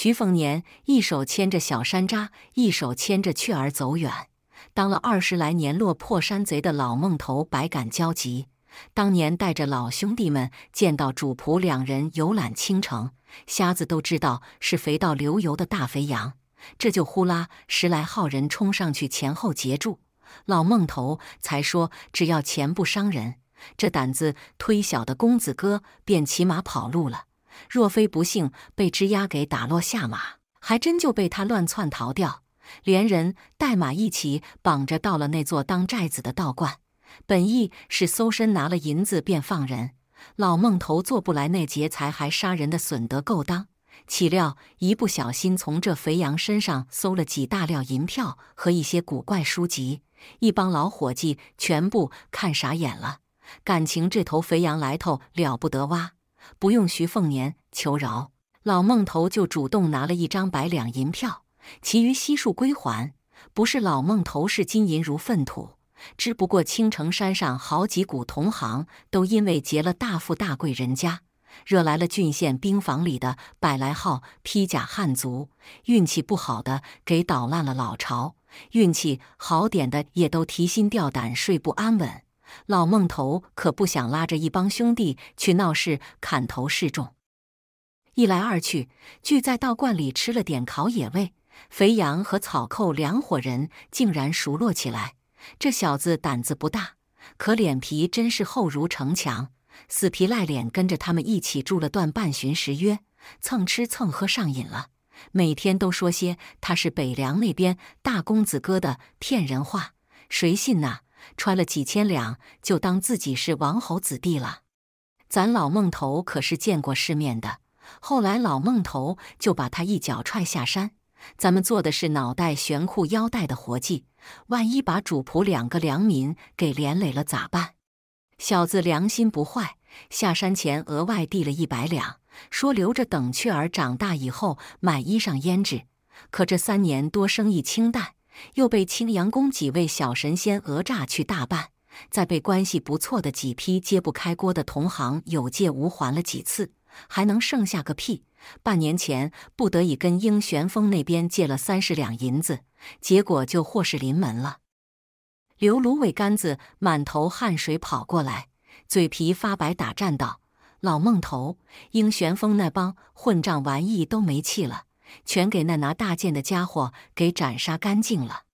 徐凤年一手牵着小山楂，一手牵着雀儿走远。当了二十来年落魄山贼的老孟头百感交集。当年带着老兄弟们见到主仆两人游览青城，瞎子都知道是肥到流油的大肥羊，这就呼啦十来号人冲上去前后截住。老孟头才说：“只要钱不伤人，这胆子忒小的公子哥便骑马跑路了。”若非不幸被枝丫给打落下马，还真就被他乱窜逃掉，连人带马一起绑着到了那座当寨子的道观。本意是搜身拿了银子便放人，老孟头做不来那劫财还杀人的损德勾当。岂料一不小心从这肥羊身上搜了几大料银票和一些古怪书籍，一帮老伙计全部看傻眼了，感情这头肥羊来头了不得哇！不用徐凤年求饶，老孟头就主动拿了一张百两银票，其余悉数归还。不是老孟头视金银如粪土，只不过青城山上好几股同行都因为结了大富大贵人家，惹来了郡县兵房里的百来号披甲汉族，运气不好的给捣烂了老巢，运气好点的也都提心吊胆睡不安稳。老孟头可不想拉着一帮兄弟去闹事、砍头示众。一来二去，聚在道观里吃了点烤野味，肥羊和草寇两伙人竟然熟络起来。这小子胆子不大，可脸皮真是厚如城墙，死皮赖脸跟着他们一起住了段半旬时约，蹭吃蹭喝上瘾了。每天都说些他是北凉那边大公子哥的骗人话，谁信呐？穿了几千两，就当自己是王侯子弟了。咱老孟头可是见过世面的。后来老孟头就把他一脚踹下山。咱们做的是脑袋悬裤腰带的活计，万一把主仆两个良民给连累了咋办？小子良心不坏，下山前额外递了一百两，说留着等雀儿长大以后买衣裳胭脂。可这三年多生意清淡。又被青阳宫几位小神仙讹诈去大半，再被关系不错的几批揭不开锅的同行有借无还了几次，还能剩下个屁？半年前不得已跟英玄风那边借了三十两银子，结果就祸事临门了。刘芦苇杆子满头汗水跑过来，嘴皮发白打颤道：“老孟头，英玄风那帮混账玩意都没气了。”全给那拿大剑的家伙给斩杀干净了。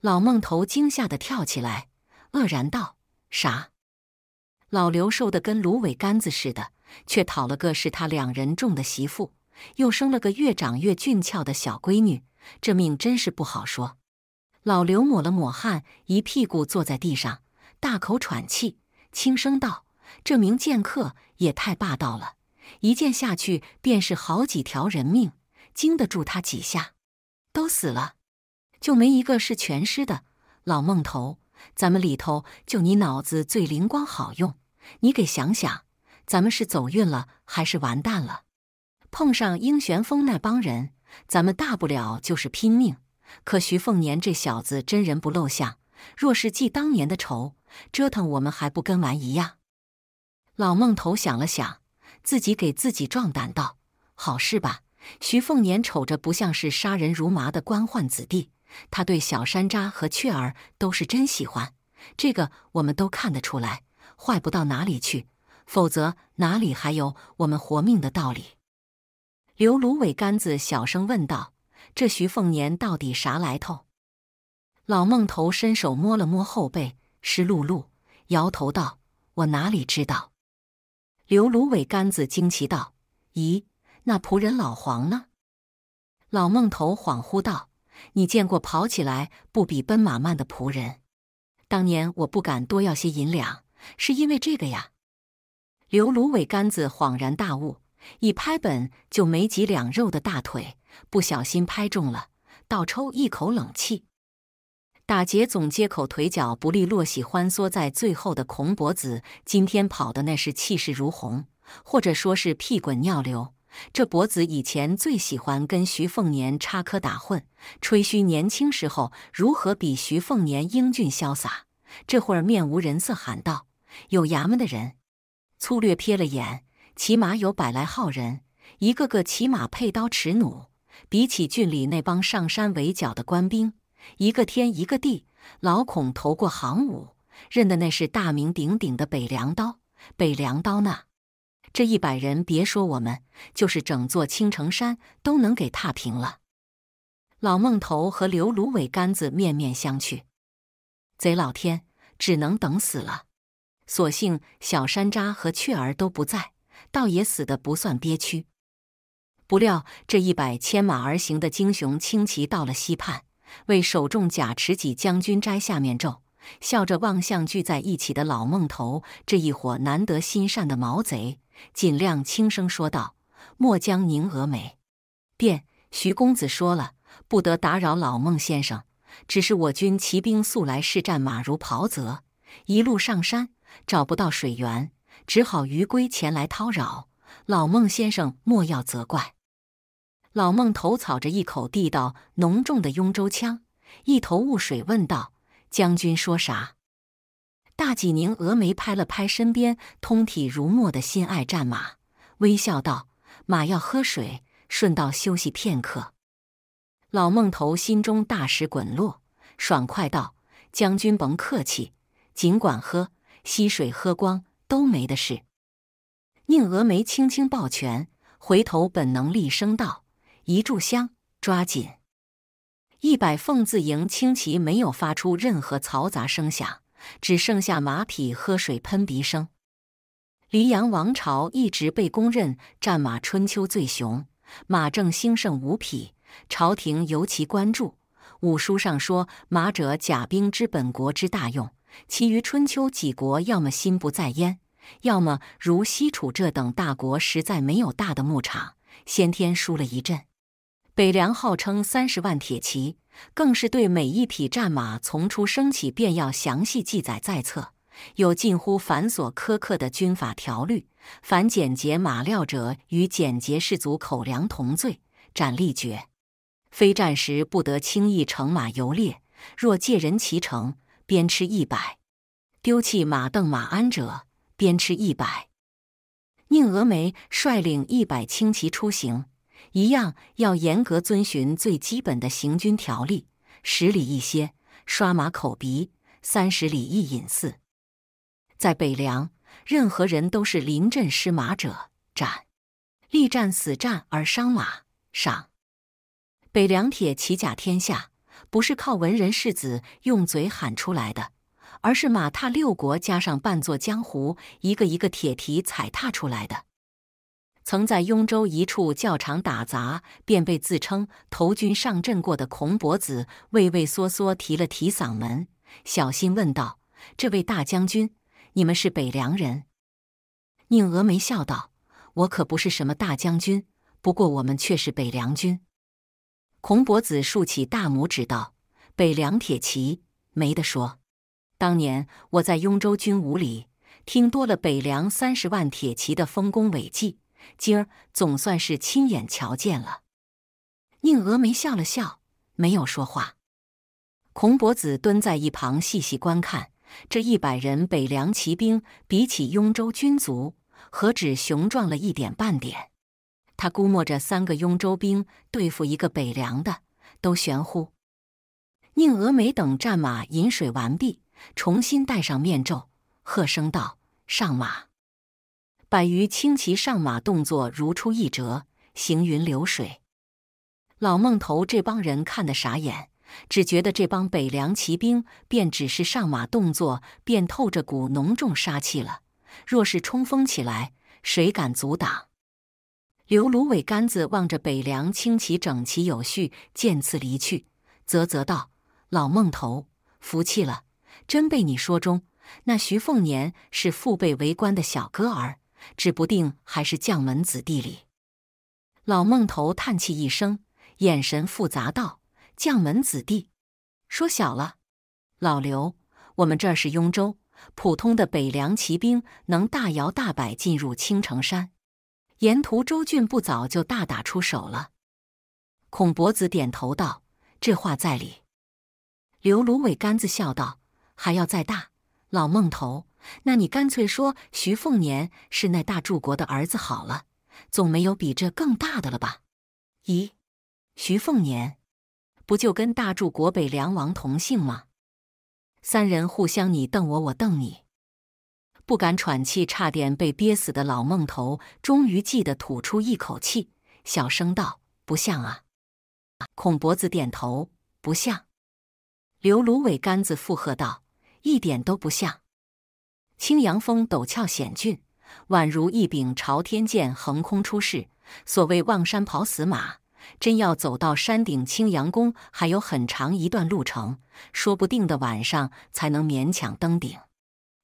老孟头惊吓的跳起来，愕然道：“啥？”老刘瘦的跟芦苇杆子似的，却讨了个是他两人种的媳妇，又生了个越长越俊俏的小闺女，这命真是不好说。老刘抹了抹汗，一屁股坐在地上，大口喘气，轻声道：“这名剑客也太霸道了，一剑下去便是好几条人命。”经得住他几下，都死了，就没一个是全尸的。老孟头，咱们里头就你脑子最灵光好用，你给想想，咱们是走运了还是完蛋了？碰上英玄风那帮人，咱们大不了就是拼命。可徐凤年这小子真人不露相，若是记当年的仇，折腾我们还不跟玩一样？老孟头想了想，自己给自己壮胆道：“好事吧。”徐凤年瞅着不像是杀人如麻的官宦子弟，他对小山楂和雀儿都是真喜欢，这个我们都看得出来，坏不到哪里去，否则哪里还有我们活命的道理？刘芦苇杆子小声问道：“这徐凤年到底啥来头？”老孟头伸手摸了摸后背，湿漉漉，摇头道：“我哪里知道？”刘芦苇杆子惊奇道：“咦？”那仆人老黄呢？老孟头恍惚道：“你见过跑起来不比奔马慢的仆人？当年我不敢多要些银两，是因为这个呀。”刘芦苇杆子恍然大悟，一拍本就没几两肉的大腿，不小心拍中了，倒抽一口冷气。打劫总接口腿脚不利落，喜欢缩在最后的孔脖子，今天跑的那是气势如虹，或者说是屁滚尿流。这伯子以前最喜欢跟徐凤年插科打诨，吹嘘年轻时候如何比徐凤年英俊潇洒。这会儿面无人色，喊道：“有衙门的人！”粗略瞥了眼，起码有百来号人，一个个骑马佩刀持弩，比起郡里那帮上山围剿的官兵，一个天一个地。老孔投过行伍，认得那是大名鼎鼎的北凉刀，北凉刀呢？这一百人别说我们，就是整座青城山都能给踏平了。老孟头和刘芦苇杆子面面相觑，贼老天，只能等死了。所幸小山楂和雀儿都不在，倒也死的不算憋屈。不料这一百牵马而行的精雄轻骑到了溪畔，为首重甲持戟将军摘下面罩，笑着望向聚在一起的老孟头这一伙难得心善的毛贼。尽量轻声说道：“莫将宁峨眉。”便徐公子说了，不得打扰老孟先生。只是我军骑兵素来视战，马如袍泽，一路上山找不到水源，只好鱼归前来叨扰。老孟先生莫要责怪。老孟头草着一口地道浓重的雍州腔，一头雾水问道：“将军说啥？”大济宁峨眉拍了拍身边通体如墨的心爱战马，微笑道：“马要喝水，顺道休息片刻。”老孟头心中大石滚落，爽快道：“将军甭客气，尽管喝，溪水喝光都没的事。”宁峨眉轻轻抱拳，回头本能厉声道：“一炷香，抓紧！”一百凤字营轻骑没有发出任何嘈杂声响。只剩下马匹喝水喷鼻声。黎阳王朝一直被公认战马春秋最雄，马政兴盛无匹，朝廷尤其关注。五书上说，马者甲兵之本，国之大用。其余春秋几国，要么心不在焉，要么如西楚这等大国，实在没有大的牧场，先天输了一阵。北凉号称三十万铁骑，更是对每一匹战马从出生起便要详细记载在册，有近乎繁琐苛刻的军法条律。凡简洁马料者，与简洁士卒口粮同罪，斩立决。非战时不得轻易乘马游猎，若借人骑乘，鞭笞一百；丢弃马镫马鞍者，鞭笞一百。宁峨眉率领一百轻骑出行。一样要严格遵循最基本的行军条例，十里一歇，刷马口鼻；三十里一饮饲。在北凉，任何人都是临阵失马者斩，力战死战而伤马赏。北凉铁骑甲天下，不是靠文人世子用嘴喊出来的，而是马踏六国加上半座江湖，一个一个铁蹄踩踏出来的。曾在雍州一处教场打杂，便被自称投军上阵过的孔伯子畏畏缩缩提了提嗓门，小心问道：“这位大将军，你们是北凉人？”宁峨眉笑道：“我可不是什么大将军，不过我们却是北凉军。”孔伯子竖起大拇指道：“北凉铁骑，没得说。当年我在雍州军伍里，听多了北凉三十万铁骑的丰功伟绩。”今儿总算是亲眼瞧见了，宁峨眉笑了笑，没有说话。孔伯子蹲在一旁细细观看，这一百人北凉骑兵比起雍州军卒，何止雄壮了一点半点。他估摸着三个雍州兵对付一个北凉的，都玄乎。宁峨眉等战马饮水完毕，重新戴上面罩，喝声道：“上马。”百余轻骑上马，动作如出一辙，行云流水。老孟头这帮人看得傻眼，只觉得这帮北凉骑兵便只是上马动作，便透着股浓重杀气了。若是冲锋起来，谁敢阻挡？刘芦苇杆子望着北凉轻骑整齐有序，渐次离去，啧啧道：“老孟头，服气了，真被你说中。那徐凤年是父辈为官的小哥儿。”指不定还是将门子弟哩。老孟头叹气一声，眼神复杂道：“将门子弟，说小了。老刘，我们这儿是雍州，普通的北凉骑兵能大摇大摆进入青城山，沿途周俊不早就大打出手了？”孔伯子点头道：“这话在理。”刘芦苇杆子笑道：“还要再大，老孟头。”那你干脆说徐凤年是那大柱国的儿子好了，总没有比这更大的了吧？咦，徐凤年不就跟大柱国北梁王同姓吗？三人互相你瞪我，我瞪你，不敢喘气，差点被憋死的老孟头终于记得吐出一口气，小声道：“不像啊！”孔脖子点头：“不像。”刘芦苇杆子附和道：“一点都不像。”青阳峰陡峭险峻，宛如一柄朝天剑横空出世。所谓望山跑死马，真要走到山顶青阳宫还有很长一段路程，说不定的晚上才能勉强登顶。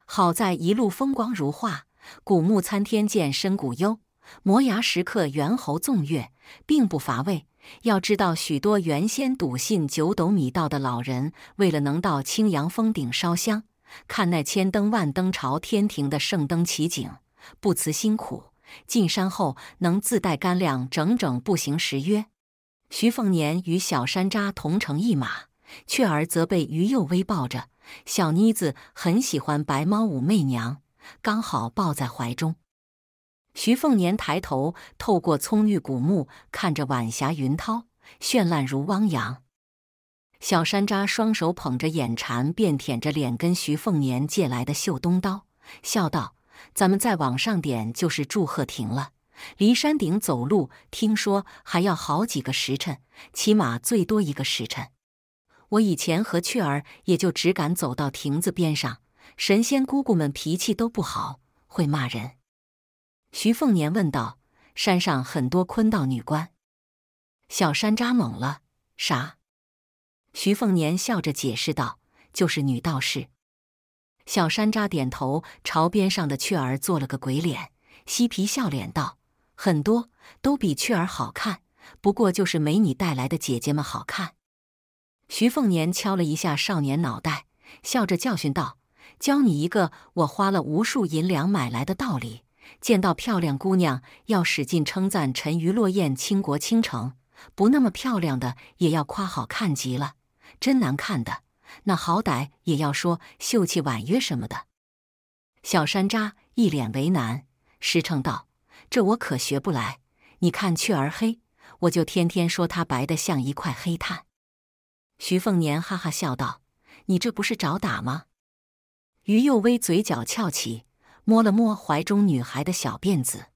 好在一路风光如画，古木参天，剑深古幽，摩崖石刻猿猴纵跃，并不乏味。要知道，许多原先笃信九斗米道的老人，为了能到青阳峰顶烧香。看那千灯万灯朝天庭的圣灯奇景，不辞辛苦进山后能自带干粮，整整步行十约。徐凤年与小山楂同乘一马，雀儿则被于幼薇抱着。小妮子很喜欢白猫武媚娘，刚好抱在怀中。徐凤年抬头透过葱郁古木，看着晚霞云涛，绚烂如汪洋。小山楂双手捧着眼馋，便舔着脸跟徐凤年借来的绣冬刀，笑道：“咱们再往上点就是祝贺亭了。离山顶走路，听说还要好几个时辰，起码最多一个时辰。我以前和雀儿也就只敢走到亭子边上。神仙姑姑们脾气都不好，会骂人。”徐凤年问道：“山上很多坤道女官？”小山楂懵了：“啥？”徐凤年笑着解释道：“就是女道士。”小山楂点头，朝边上的雀儿做了个鬼脸，嬉皮笑脸道：“很多都比雀儿好看，不过就是没你带来的姐姐们好看。”徐凤年敲了一下少年脑袋，笑着教训道：“教你一个我花了无数银两买来的道理：见到漂亮姑娘要使劲称赞，沉鱼落雁，倾国倾城；不那么漂亮的也要夸好看极了。”真难看的，那好歹也要说秀气婉约什么的。小山楂一脸为难，实诚道：“这我可学不来。你看雀儿黑，我就天天说她白的像一块黑炭。”徐凤年哈哈笑道：“你这不是找打吗？”于幼薇嘴角翘起，摸了摸怀中女孩的小辫子，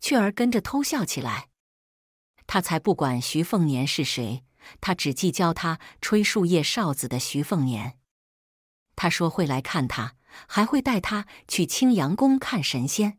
雀儿跟着偷笑起来。他才不管徐凤年是谁。他只计教他吹树叶哨子的徐凤年，他说会来看他，还会带他去青阳宫看神仙。